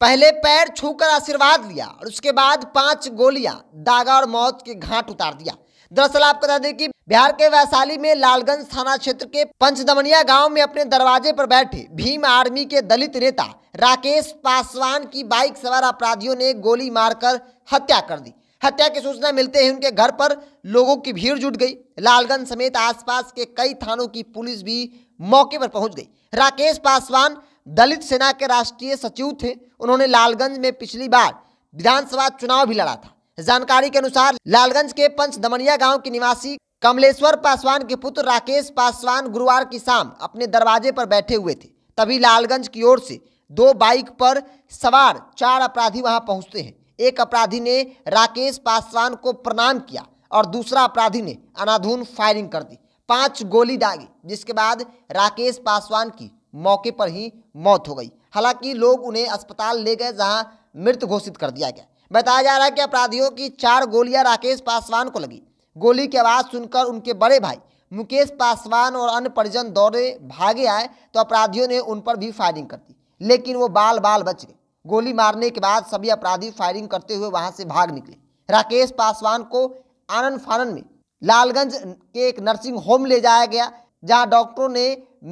पहले पैर छूकर आशीर्वाद लिया और उसके बाद पांच गोलियां दागा और मौत के घाट उतार दिया दरअसल आपको बता दें कि बिहार के वैशाली में लालगंज थाना क्षेत्र के पंचदमनिया गांव में अपने दरवाजे पर बैठे भीम आर्मी के दलित नेता राकेश पासवान की बाइक सवार अपराधियों ने गोली मारकर हत्या कर दी हत्या की सूचना मिलते ही उनके घर पर लोगों की भीड़ जुट गई लालगंज समेत आसपास के कई थानों की पुलिस भी मौके पर पहुंच गई राकेश पासवान दलित सेना के राष्ट्रीय सचिव थे उन्होंने लालगंज में पिछली बार विधानसभा चुनाव भी लड़ा था जानकारी के अनुसार लालगंज के पंच दमनिया गांव के निवासी कमलेश्वर पासवान के पुत्र राकेश पासवान गुरुवार की शाम अपने दरवाजे पर बैठे हुए थे तभी लालगंज की ओर से दो बाइक पर सवार चार अपराधी वहां पहुंचते हैं एक अपराधी ने राकेश पासवान को प्रणाम किया और दूसरा अपराधी ने अनाधुन फायरिंग कर दी पांच गोली दागी जिसके बाद राकेश पासवान की मौके पर ही मौत हो गई हालांकि लोग उन्हें अस्पताल ले गए जहां मृत घोषित कर दिया गया बताया जा रहा है कि अपराधियों की चार गोलियां राकेश पासवान को लगी गोली की आवाज़ सुनकर उनके बड़े भाई मुकेश पासवान और अन्य परिजन दौड़े भागे आए तो अपराधियों ने उन पर भी फायरिंग कर दी लेकिन वो बाल बाल बच गए गोली मारने के बाद सभी अपराधी फायरिंग करते हुए वहां से भाग निकले राकेश पासवान को आनंद फानन में लालगंज के एक नर्सिंग होम ले जाया गया जहां डॉक्टरों ने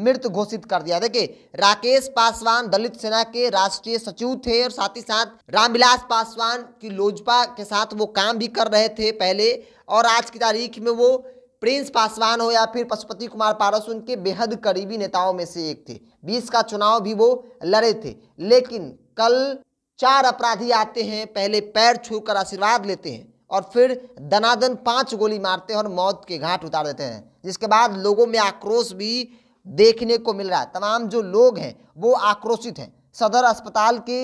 मृत घोषित कर दिया देखिए राकेश पासवान दलित सेना के राष्ट्रीय सचिव थे और साथ ही साथ रामविलास पासवान की लोजपा के साथ वो काम भी कर रहे थे पहले और आज की तारीख में वो प्रिंस पासवान हो या फिर पशुपति कुमार पारस उनके बेहद करीबी नेताओं में से एक थे बीस का चुनाव भी वो लड़े थे लेकिन कल चार अपराधी आते हैं पहले पैर छूकर आशीर्वाद लेते हैं और फिर दनादन पांच गोली मारते हैं और मौत के घाट उतार देते हैं जिसके बाद लोगों में आक्रोश भी देखने को मिल रहा है तमाम जो लोग हैं वो आक्रोशित हैं सदर अस्पताल के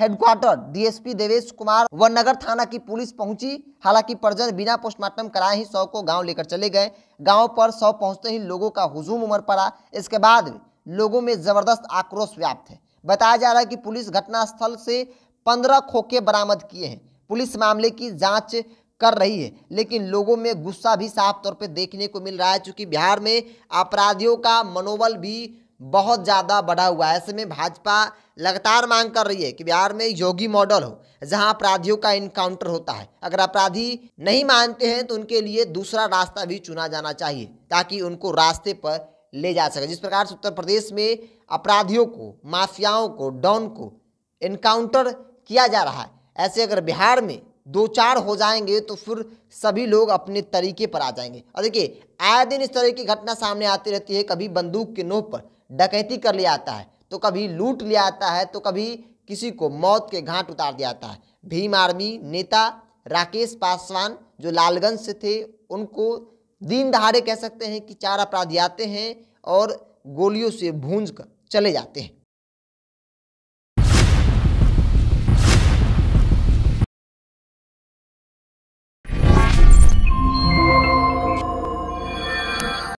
हेडक्वार्टर डीएसपी देवेश कुमार व नगर थाना की पुलिस पहुंची हालांकि परिजन बिना पोस्टमार्टम कराए ही शव को गांव लेकर चले गए गांव पर शव पहुंचते ही लोगों का हुजूम उमर पड़ा इसके बाद लोगों में जबरदस्त आक्रोश व्याप्त है बताया जा रहा है कि पुलिस घटनास्थल से पंद्रह खोखे बरामद किए हैं पुलिस मामले की जाँच कर रही है लेकिन लोगों में गुस्सा भी साफ तौर पे देखने को मिल रहा है क्योंकि बिहार में अपराधियों का मनोबल भी बहुत ज़्यादा बढ़ा हुआ है ऐसे में भाजपा लगातार मांग कर रही है कि बिहार में योगी मॉडल हो जहां अपराधियों का इनकाउंटर होता है अगर अपराधी नहीं मानते हैं तो उनके लिए दूसरा रास्ता भी चुना जाना चाहिए ताकि उनको रास्ते पर ले जा सके जिस प्रकार से उत्तर प्रदेश में अपराधियों को माफियाओं को डॉन को इनकाउंटर किया जा रहा है ऐसे अगर बिहार में दो चार हो जाएंगे तो फिर सभी लोग अपने तरीके पर आ जाएंगे और देखिए आए दिन इस तरह की घटना सामने आती रहती है कभी बंदूक के नोक पर डकैती कर लिया आता है तो कभी लूट लिया आता है तो कभी किसी को मौत के घाट उतार दिया आता है भीम आर्मी नेता राकेश पासवान जो लालगंज से थे उनको दिन दहाड़े कह सकते हैं कि चार अपराधी आते हैं और गोलियों से भूंज कर चले जाते हैं